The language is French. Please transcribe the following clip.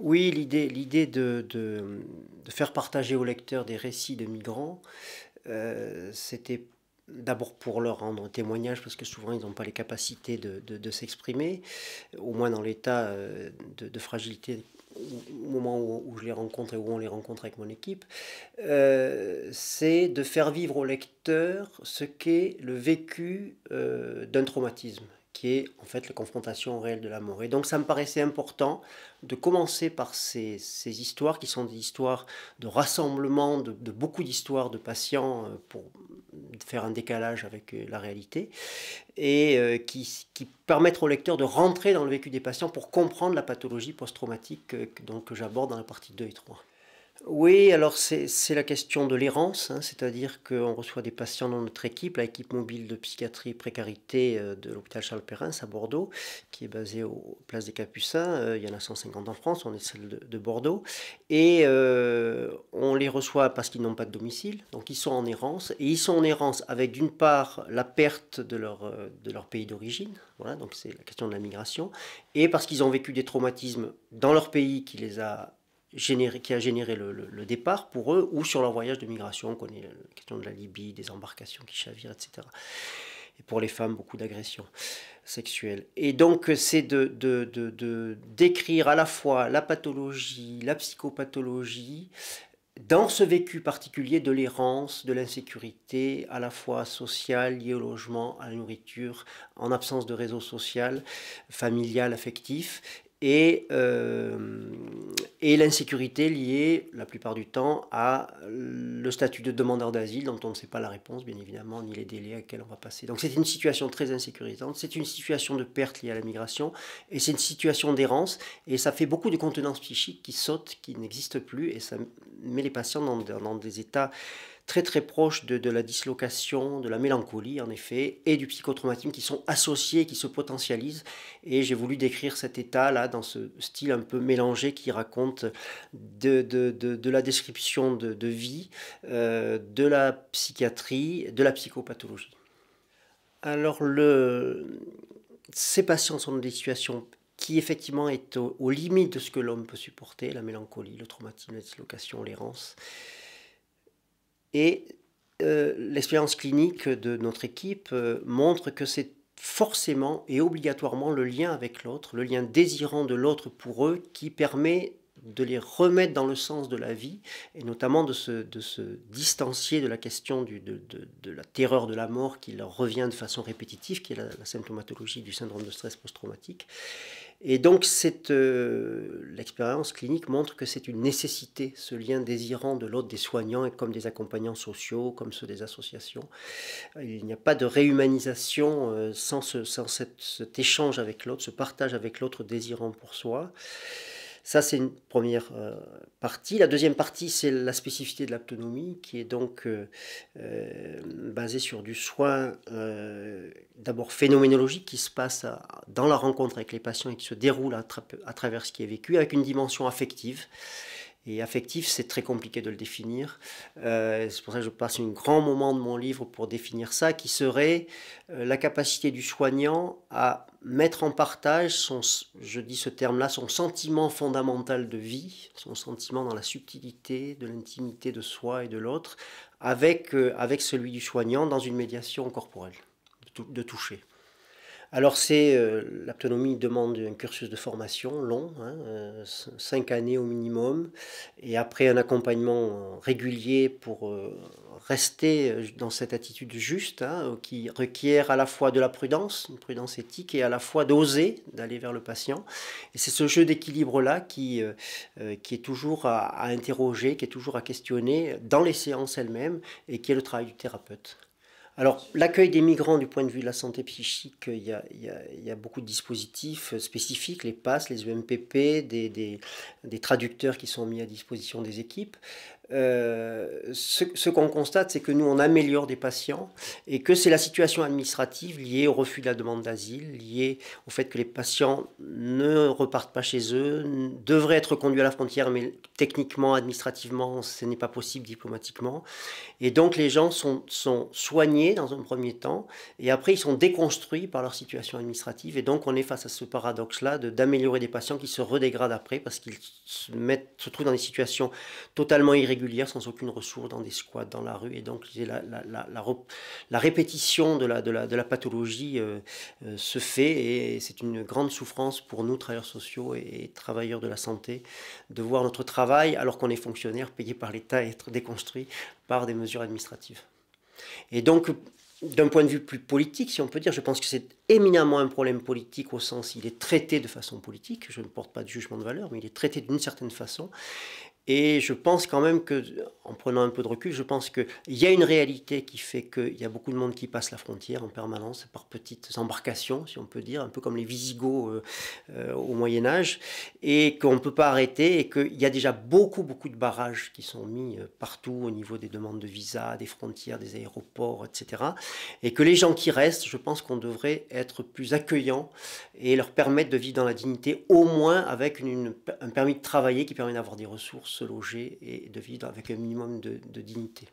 Oui, l'idée, l'idée de, faire partager aux lecteurs des récits de migrants, euh, c'était d'abord pour leur rendre témoignage, parce que souvent ils n'ont pas les capacités de, s'exprimer, au moins dans l'état euh, de fragilité au moment où, je les rencontre et où on les rencontre avec mon équipe, euh, c'est de faire vivre aux lecteurs ce qu'est le vécu d'un traumatisme qui est en fait la confrontation réelle de la mort. Et donc ça me paraissait important de commencer par ces, histoires qui sont des histoires de rassemblement de, beaucoup d'histoires de patients euh, pour faire un décalage avec euh, la réalité et euh, qui, qui, permettent au lecteur de rentrer dans le vécu des patients pour comprendre la pathologie post-traumatique que j'aborde dans la partie 2 et 3. Oui, alors c'est la question de l'errance, hein, c'est-à-dire qu'on reçoit des patients dans notre équipe, la équipe mobile de psychiatrie précarité euh, de l'hôpital Charles Perrin à Bordeaux, qui est basée au Place des Capucins, euh, il y en a 150 en France, on est celle de, Bordeaux, et euh, on les reçoit parce qu'ils n'ont pas de domicile, donc ils sont en errance, et ils sont en errance avec d'une part la perte de leur, de leur pays d'origine, voilà, donc c'est la question de la migration, et parce qu'ils ont vécu des traumatismes dans leur pays qui les a qui a généré le, départ pour eux, ou sur leur voyage de migration, on connaît la question de la Libye, des embarcations qui chavirent, etc. Et pour les femmes, beaucoup d'agressions sexuelles. Et donc, c'est de, de, de décrire à la fois la pathologie, la psychopathologie, dans ce vécu particulier de l'errance, de l'insécurité, à la fois sociale, liée au logement, à la nourriture, en absence de réseau social, familial, affectif, et, euh, et l'insécurité liée la plupart du temps à le statut de demandeur d'asile dont on ne sait pas la réponse bien évidemment ni les délais à quels on va passer. Donc c'est une situation très insécurisante, c'est une situation de perte liée à la migration et c'est une situation d'errance et ça fait beaucoup de contenance psychique qui sautent, qui n'existe plus et ça met les patients dans, dans des états très très proche de, de, la dislocation, de la mélancolie en effet, et du psychotraumatisme qui sont associés, qui se potentialisent. Et j'ai voulu décrire cet état-là dans ce style un peu mélangé qui raconte de, de, de la description de, vie, euh, de la psychiatrie, de la psychopathologie. Alors le... ces patients sont dans des situations qui effectivement est au, aux limites de ce que l'homme peut supporter, la mélancolie, le traumatisme, la dislocation, l'errance. Et euh, l'expérience clinique de notre équipe euh, montre que c'est forcément et obligatoirement le lien avec l'autre, le lien désirant de l'autre pour eux qui permet de les remettre dans le sens de la vie et notamment de se, de se distancier de la question du, de, de, de, la terreur de la mort qui leur revient de façon répétitive, qui est la symptomatologie du syndrome de stress post-traumatique. Et donc, cette euh, l'expérience clinique montre que c'est une nécessité, ce lien désirant de l'autre des soignants et comme des accompagnants sociaux, comme ceux des associations. Il n'y a pas de réhumanisation euh, sans, ce, sans cet échange avec l'autre, ce partage avec l'autre désirant pour soi. Ça, c'est une première euh, partie. La deuxième partie, c'est la spécificité de l'autonomie, qui est donc basé sur du soin euh, d'abord phénoménologique qui se passe dans la rencontre avec les patients et qui se déroule à, travers ce qui est vécu, avec une dimension affective et affectif, c'est très compliqué de le définir. Euh, c'est pour ça que je passe un grand moment de mon livre pour définir ça, qui serait euh, la capacité du soignant à mettre en partage, son, je dis ce terme-là, son sentiment fondamental de vie, son sentiment dans la subtilité, de l'intimité de soi et de l'autre, avec, euh, avec celui du soignant dans une médiation corporelle, de toucher. Alors c'est euh, l'autonomie demande un cursus de formation long, hein, euh, cinq années au minimum, et après un accompagnement euh, régulier pour rester dans cette attitude juste, hein, qui requiert à la fois de la prudence, une prudence éthique, et à la fois d'oser d'aller vers le patient. Et c'est ce jeu d'équilibre-là qui, qui est toujours à interroger, qui est toujours à questionner dans les séances elles-mêmes, et qui est le travail du thérapeute. Alors, l'accueil des migrants du point de vue de la santé psychique, il y a, beaucoup de dispositifs euh, spécifiques, les PASS, les UMPP, e des, traducteurs qui sont mis à disposition des équipes. Euh, ce, qu'on constate, c'est que nous, on améliore des patients et que c'est la situation administrative liée au refus de la demande d'asile, liée au fait que les patients ne repartent pas chez eux, devraient être conduits à la frontière, mais techniquement, administrativement, ce n'est pas possible diplomatiquement. Et donc, les gens sont soignés dans un premier temps, et après ils sont déconstruits par leur situation administrative, et donc on est face à ce paradoxe-là d'améliorer des patients qui se redégradent après parce qu'ils se, mettent, se trouvent dans des situations totalement irrégulières, sans aucune ressource, dans des squats, dans la rue, et donc la, la, répétition de la, pathologie euh, euh, se fait, et c'est une grande souffrance pour nous, travailleurs sociaux et, et travailleurs de la santé, de voir notre travail, alors qu'on est fonctionnaire, payé par l'État, être déconstruit par des mesures administratives. Et donc, d'un point de vue plus politique, si on peut dire, je pense que c'est éminemment un problème politique au sens où il est traité de façon politique, je ne porte pas de jugement de valeur, mais il est traité d'une certaine façon. Et je pense quand même que, en prenant un peu de recul, je pense qu'il y a une réalité qui fait qu'il y a beaucoup de monde qui passe la frontière en permanence par petites embarcations, si on peut dire, un peu comme les Visigoths euh, euh, au Moyen Âge, et qu'on ne peut pas arrêter, et qu'il y a déjà beaucoup, beaucoup de barrages qui sont mis euh, partout au niveau des demandes de visa, des frontières, des aéroports, etc. Et que les gens qui restent, je pense qu'on devrait être plus accueillants et leur permettre de vivre dans la dignité, au moins avec un permis de travailler qui permet d'avoir des ressources, se loger et de vivre avec un minimum de dignité.